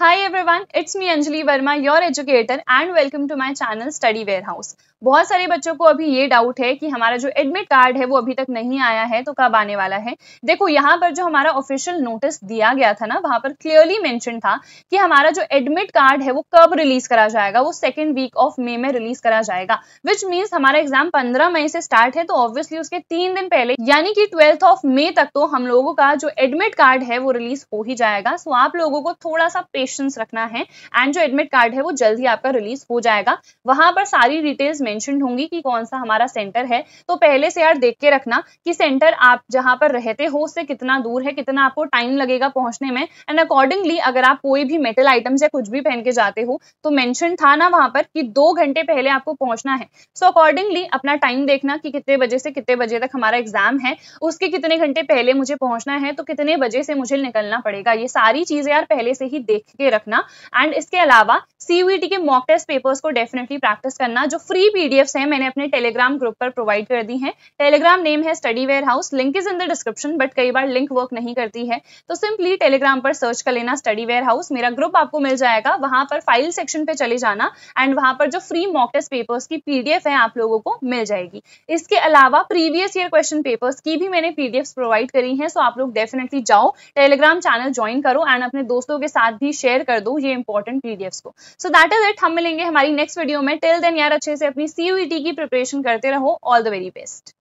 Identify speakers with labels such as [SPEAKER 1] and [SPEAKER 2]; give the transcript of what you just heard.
[SPEAKER 1] Hi everyone, it's me Anjali Verma, your educator and welcome to my channel Study Warehouse. बहुत सारे बच्चों को अभी ये डाउट है कि हमारा जो एडमिट कार्ड है वो अभी तक नहीं आया है तो कब आने वाला है देखो यहाँ पर जो हमारा ऑफिशियल नोटिस दिया गया था ना वहां पर क्लियरली मेंशन था कि हमारा जो एडमिट कार्ड है वो कब रिलीज करा जाएगा वो सेकेंड वीक ऑफ मे में रिलीज करा जाएगा विच मीन्स हमारा एग्जाम पंद्रह मई से स्टार्ट है तो ऑब्वियसली उसके तीन दिन पहले यानी कि ट्वेल्थ ऑफ मे तक तो हम लोगों का जो एडमिट कार्ड है वो रिलीज हो ही जाएगा सो आप लोगों को थोड़ा सा पेशेंस रखना है एंड जो एडमिट कार्ड है वो जल्द ही आपका रिलीज हो जाएगा वहां पर सारी डिटेल्स मैंशन होंगी कि कौन सा हमारा सेंटर है तो पहले से यार देख के रखना कि सेंटर आप जहां पर रहते हो उससे कितना दूर है कितना आपको टाइम लगेगा पहुंचने में एंड अकॉर्डिंगली अगर आप कोई भी मेटल आइटम्स या कुछ भी पहन के जाते हो तो मैंशन था ना वहां पर कि दो घंटे पहले आपको पहुंचना है सो so अकॉर्डिंगली अपना टाइम देखना कि कितने बजे से कितने बजे तक हमारा एग्जाम है उसके कितने घंटे पहले मुझे पहुंचना है तो कितने बजे से मुझे निकलना पड़ेगा ये सारी चीजें यार पहले से ही देख के रखना एंड इसके अलावा सीयूईटी के मॉक टेस्ट पेपर्स को डेफिनेटली प्रैक्टिस करना जो फ्री पीडीएफ्स हैं मैंने अपने टेलीग्राम ग्रुप पर प्रोवाइड कर दी हैं टेलीग्राम नेम है study warehouse link is in the description but कई बार लिंक वर्क नहीं करती है तो सिंपली टेलीग्राम पर सर्च कर लेना स्टडी वेयर हाउस मेरा ग्रुप आपको मिल जाएगा वहां पर फाइल सेक्शन पे चले जाना एंड वहां पर जो फ्री मॉक टेस्ट पेपर्स की पीडीएफ है आप लोगों को मिल जाएगी इसके अलावा प्रीवियस ईयर क्वेश्चन पेपर्स की भी मैंने पीडीएफ प्रोवाइड करी है सो आप लोग डेफिनेटली जाओ टेलीग्राम चैनल ज्वाइन करो एंड अपने दोस्तों के साथ भी शेयर कर दो ये इंपॉर्टेंट पीडीएफ को सो दैट इज इट हम मिलेंगे हमारी नेक्स्ट वीडियो में टिल देन यार अच्छे से अपनी सीयूईटी e की प्रिपरेशन करते रहो ऑल द वेरी बेस्ट